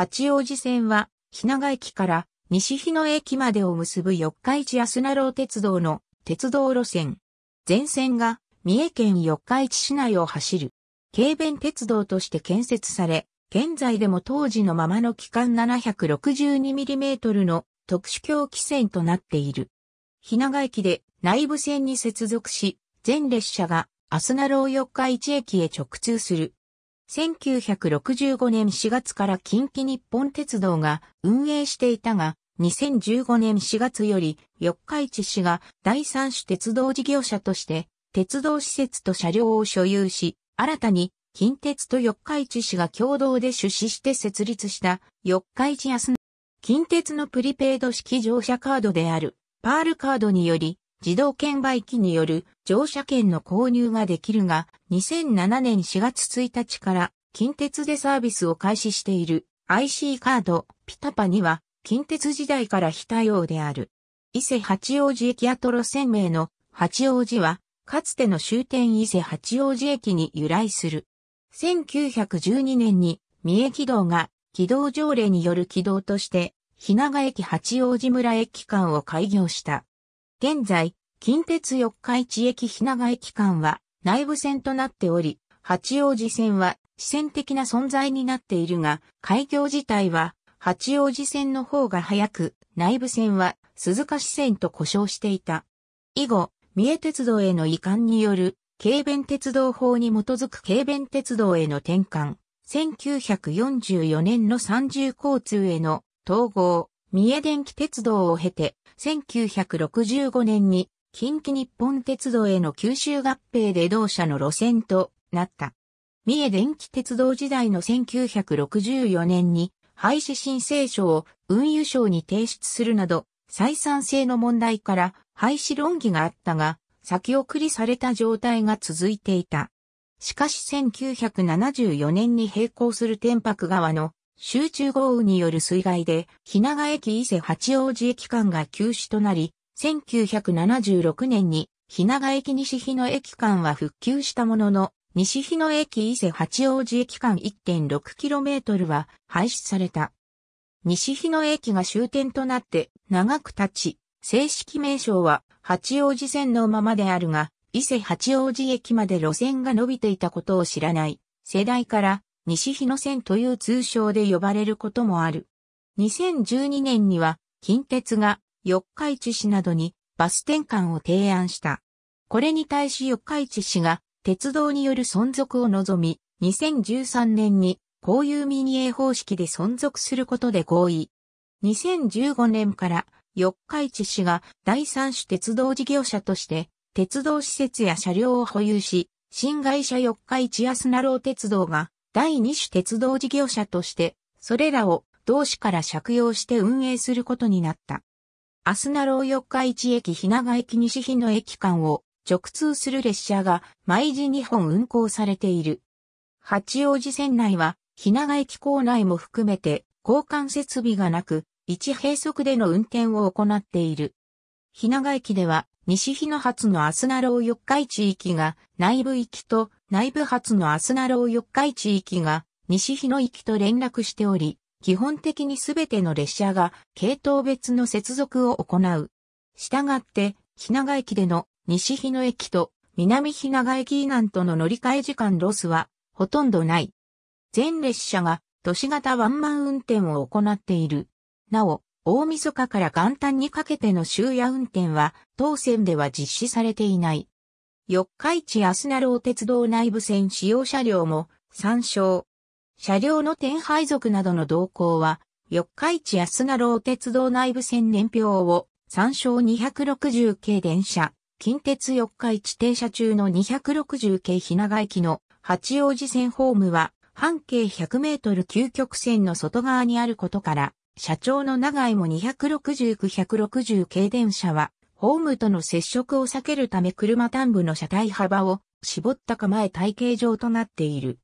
八王子線は、日長駅から西日野駅までを結ぶ四日市安奈郎鉄道の鉄道路線。全線が三重県四日市市内を走る。軽便鉄道として建設され、現在でも当時のままの期間 762mm の特殊狂気線となっている。日長駅で内部線に接続し、全列車がアスナロー四日市駅へ直通する。1965年4月から近畿日本鉄道が運営していたが、2015年4月より、四日市市が第三種鉄道事業者として、鉄道施設と車両を所有し、新たに、近鉄と四日市市が共同で出資して設立した四日市安近鉄のプリペイド式乗車カードであるパールカードにより自動券売機による乗車券の購入ができるが、2007年4月1日から近鉄でサービスを開始している IC カードピタパには近鉄時代から非対応である。伊勢八王子駅跡路線名の八王子はかつての終点伊勢八王子駅に由来する。1912年に三重軌道が軌道条例による軌道として、日永駅八王子村駅間を開業した。現在、近鉄四日市駅日永駅間は内部線となっており、八王子線は支線的な存在になっているが、開業自体は八王子線の方が早く、内部線は鈴鹿支線と呼称していた。以後、三重鉄道への移管による、軽便鉄道法に基づく軽便鉄道への転換、1944年の三重交通への統合、三重電気鉄道を経て、1965年に近畿日本鉄道への九州合併で同社の路線となった。三重電気鉄道時代の1964年に廃止申請書を運輸省に提出するなど、採算性の問題から廃止論議があったが、先送りされた状態が続いていた。しかし1974年に並行する天白川の集中豪雨による水害で、日永駅伊勢八王子駅間が休止となり、1976年に日永駅西日野駅間は復旧したものの、西日野駅伊勢八王子駅間 1.6km は廃止された。西日野駅が終点となって長く経ち、正式名称は八王子線のままであるが、伊勢八王子駅まで路線が伸びていたことを知らない世代から西日野線という通称で呼ばれることもある。2012年には近鉄が四日市市などにバス転換を提案した。これに対し四日市市が鉄道による存続を望み、2013年にこういう民営方式で存続することで合意。2015年から四日市市が第三種鉄道事業者として鉄道施設や車両を保有し、新会社四日市安奈郎鉄道が第二種鉄道事業者として、それらを同市から借用して運営することになった。アスナロー四日市駅日長駅西日野駅間を直通する列車が毎時2本運行されている。八王子線内は、日長駅構内も含めて交換設備がなく、一閉塞での運転を行っている。日長駅では西日野発のアスナロー四日市域が内部域と内部発のアスナロー四日市域が西日野域と連絡しており、基本的にすべての列車が系統別の接続を行う。したがって、日長駅での西日野駅と南日長駅以南との乗り換え時間ロスはほとんどない。全列車が都市型ワンマン運転を行っている。なお、大晦日から元旦にかけての終夜運転は当線では実施されていない。四日市安奈郎鉄道内部線使用車両も参照。車両の転配属などの動向は、四日市安奈郎鉄道内部線年表を参照260系電車、近鉄四日市停車中の260系日長駅の八王子線ホームは半径100メートル究極線の外側にあることから、社長の長井も269-160系電車は、ホームとの接触を避けるため車端部の車体幅を絞った構え体系上となっている。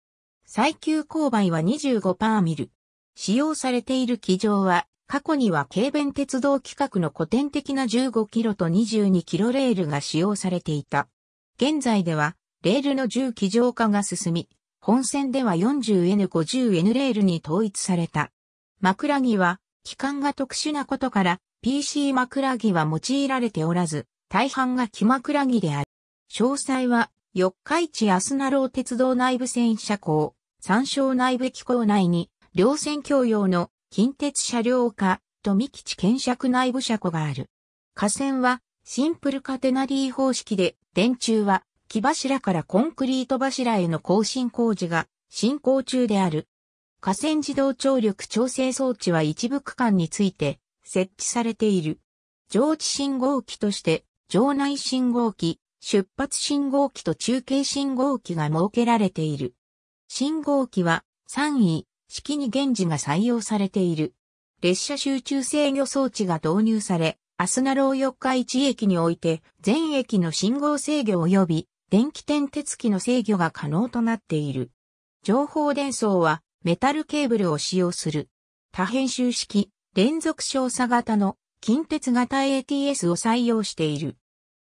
最急勾配は25パーミル。使用されている機上は、過去には軽便鉄道規格の古典的な15キロと22キロレールが使用されていた。現在では、レールの重機上化が進み、本線では 40N50N レールに統一された。枕木は、機関が特殊なことから PC 枕木は用いられておらず、大半が木枕木である。詳細は、四日市安奈郎鉄道内部線車庫、山椒内部機構内に、両線共用の近鉄車両課、富吉検尺内部車庫がある。架線は、シンプルカテナリー方式で、電柱は、木柱からコンクリート柱への更新工事が進行中である。河川自動張力調整装置は一部区間について設置されている。上地信号機として、場内信号機、出発信号機と中継信号機が設けられている。信号機は3位、式に現時が採用されている。列車集中制御装置が導入され、アスナロー四日市駅において、全駅の信号制御及び電気点鉄機の制御が可能となっている。情報伝送は、メタルケーブルを使用する。多編集式、連続照射型の近鉄型 ATS を採用している。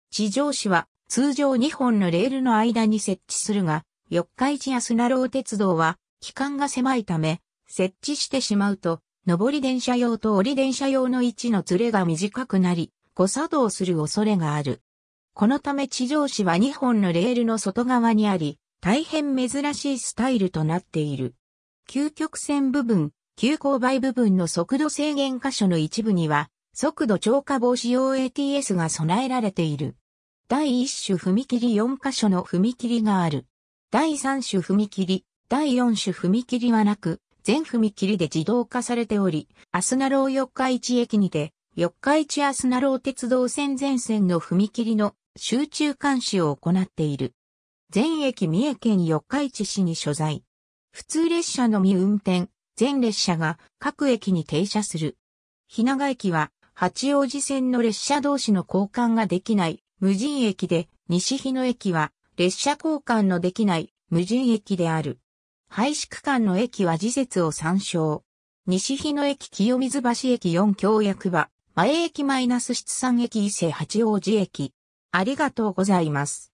地上市は通常2本のレールの間に設置するが、四日市やスナロー鉄道は、期間が狭いため、設置してしまうと、上り電車用と降り電車用の位置のズれが短くなり、誤作動する恐れがある。このため地上市は2本のレールの外側にあり、大変珍しいスタイルとなっている。究極線部分、急勾配部分の速度制限箇所の一部には、速度超過防止用 ATS が備えられている。第1種踏切4箇所の踏切がある。第3種踏切、第4種踏切はなく、全踏切で自動化されており、アスナロー四日市駅にて、四日市アスナロー鉄道線全線の踏切の集中監視を行っている。全駅三重県四日市市に所在。普通列車のみ運転、全列車が各駅に停車する。日長駅は八王子線の列車同士の交換ができない無人駅で、西日野駅は列車交換のできない無人駅である。廃止区間の駅は時節を参照。西日野駅清水橋駅4京役場、前駅マイナス出産駅伊勢八王子駅。ありがとうございます。